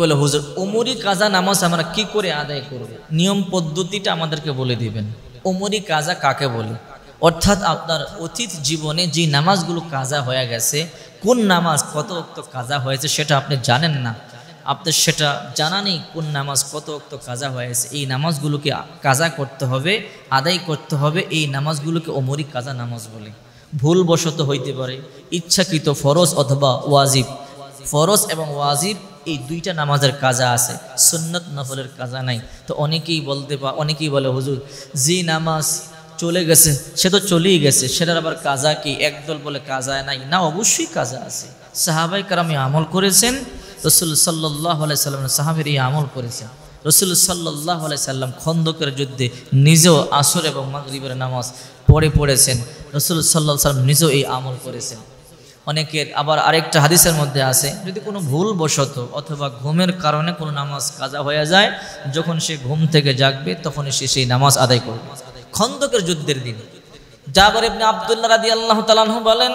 বলে হুজুর ওমরি কাজা নামাজ আমরা কি করে আদায় করব নিয়ম পদ্ধতিটা আমাদেরকে বলে দিবেন ওমরি কাজা কাকে বলে অর্থাৎ আপনার অতীত জীবনে যে নামাজগুলো কাজা হয়ে গেছে কোন নামাজ কত অক্ত কাজা হয়েছে সেটা আপনি জানেন না আপনার সেটা জানা নেই কোন নামাজ কত অক্ত কাজা হয়েছে এই নামাজগুলোকে কাজা করতে হবে আদায় করতে হবে এই নামাজগুলোকে ওমরি কাজা নামাজ বলে ভুলবশত হইতে পারে ইচ্ছাকৃত ফরজ অথবা ওয়াজিব ফরজ এবং ওয়াজিব এই দুইটা নামাজের কাজা আছে সুন্নত নফলের কাজা নাই তো অনেকেই বলতে পা অনেকেই বলে হুজুর জি নামাজ চলে গেছে সে তো চলেই গেছে সেটার আবার কাজা কি একদল বলে কাজায় নাই না অবশ্যই কাজা আছে সাহাবাই কারামি আমল করেছেন রসুল সাল্লাহ সাল্লাম সাহাবের এই আমল করেছেন রসুল সাল্লাহ সাল্লাম খন্দকের যুদ্ধে নিজেও আসর এবং মাগরিবের নামাজ পড়ে পড়েছেন রসুল সাল্লাহ সাল্লাম নিজেও এই আমল করেছেন অনেকের আবার আরেকটা হাদিসের মধ্যে আছে যদি কোনো ভুল বশত অথবা ঘুমের কারণে কোনো নামাজ কাজা হয়ে যায় যখন সে ঘুম থেকে জাগবে তখন সে সেই নামাজ আদায় করবে খন্দকের যুদ্ধের দিন জাগর ইবনে আবদুল্লাহ রাদি আল্লাহ তালাহ বলেন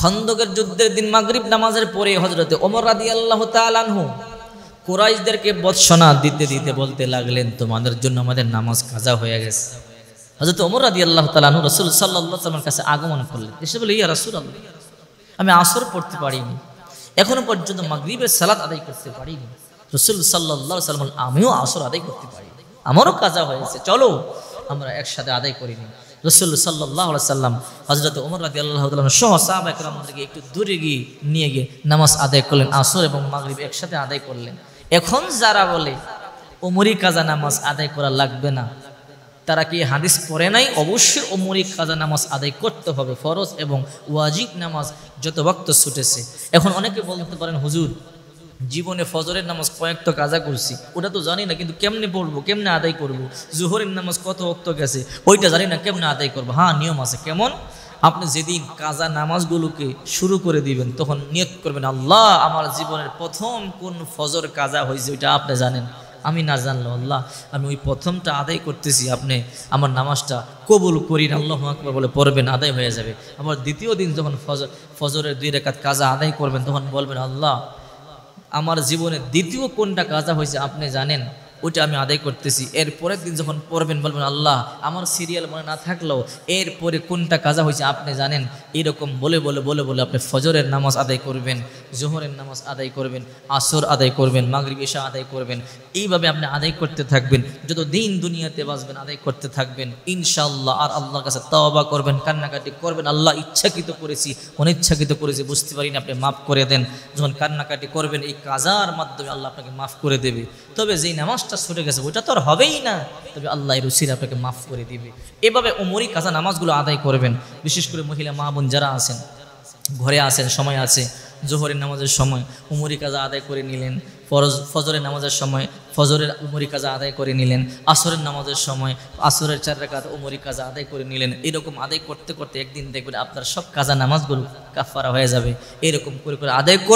খন্দকের যুদ্ধের দিন মাগরিব নামাজের পরে হজরতে ওমর রাদি আল্লাহ তালানহু কোরাইশদেরকে বৎসনা দিতে দিতে বলতে লাগলেন তোমাদের জন্য আমাদের নামাজ কাজা হয়ে গেছে হজরত ওমর রাজি আল্লাহ তালু রসুল সাল্লাহ কাছে আগমন করলেন এসে বলে ইয়া রসুল আল্লাহ আমি আসর পড়তে পারিনি এখনো পর্যন্ত মাগরীবের সালাত আদায় করতে পারিনি রসুল সাল্লাহ সাল্লাম আমিও আসর আদায় করতে পারি আমারও কাজা হয়েছে চলো আমরা একসাথে আদায় করিনি রসুল সাল্লাহ সাল্লাম হজরত ওমর রাজি আল্লাহ সহ সাহাব একরামদেরকে একটু দূরে গিয়ে নিয়ে গিয়ে নামাজ আদায় করলেন আসর এবং মাগরীব একসাথে আদায় করলেন এখন যারা বলে ওমরি কাজা নামাজ আদায় করা লাগবে না তারা কি হাদিস পড়ে নাই অবশ্যই অমরিক কাজা নামাজ আদায় করতে হবে ফরজ এবং ওয়াজিব নামাজ যত বক্ত ছুটেছে এখন অনেকে বলতে পারেন হুজুর জীবনে ফজরের নামাজ তো কাজা করছি ওটা তো জানি না কিন্তু কেমনে পড়বো কেমনে আদায় করব। জুহরের নামাজ কত অক্ত গেছে ওইটা জানি না কেমনে আদায় করবো হ্যাঁ নিয়ম আছে কেমন আপনি যেদিন কাজা নামাজগুলোকে শুরু করে দিবেন তখন নিয়োগ করবেন আল্লাহ আমার জীবনের প্রথম কোন ফজর কাজা হয়েছে ওইটা আপনি জানেন আমি না জানলো আল্লাহ আমি ওই প্রথমটা আদায় করতেছি আপনি আমার নামাজটা কবুল করিন আল্লাহ আকবর বলে পড়বেন আদায় হয়ে যাবে আবার দ্বিতীয় দিন যখন ফজর ফজরের দুই রেখাত কাজা আদায় করবেন তখন বলবেন আল্লাহ আমার জীবনে দ্বিতীয় কোনটা কাজা হয়েছে আপনি জানেন ওটা আমি আদায় করতেছি এর পরের দিন যখন পড়বেন বলবেন আল্লাহ আমার সিরিয়াল মনে না থাকলেও এরপরে কোনটা কাজা হয়েছে আপনি জানেন এরকম বলে বলে বলে বলে আপনি ফজরের নামাজ আদায় করবেন জোহরের নামাজ আদায় করবেন আসর আদায় করবেন মাগরিব আদায় করবেন এইভাবে আপনি আদায় করতে থাকবেন যত দিন দুনিয়াতে বাঁচবেন আদায় করতে থাকবেন ইনশাল্লাহ আর আল্লাহর কাছে তাওবা করবেন কান্নাকাটি করবেন আল্লাহ ইচ্ছাকৃত করেছি অনিচ্ছাকৃত করেছি বুঝতে পারিনি আপনি মাফ করে দেন যখন কান্নাকাটি করবেন এই কাজার মাধ্যমে আল্লাহ আপনাকে মাফ করে দেবে তবে যেই নামাজ নামাজটা ছুটে গেছে ওইটা তো আর হবেই না তবে আল্লাহ রুসির আপনাকে মাফ করে দিবে এভাবে ওমরি কাজা নামাজগুলো আদায় করবেন বিশেষ করে মহিলা মা বোন যারা আছেন ঘরে আছেন সময় আছে জোহরের নামাজের সময় উমরি কাজা আদায় করে নিলেন ফরজ ফজরের নামাজের সময় ফজরের উমরি কাজা আদায় করে নিলেন আসরের নামাজের সময় আসরের চার রেখাত উমরি কাজা আদায় করে নিলেন এরকম আদায় করতে করতে একদিন দেখবেন আপনার সব কাজা নামাজগুলো কাফারা হয়ে যাবে এরকম করে করে আদায় করবে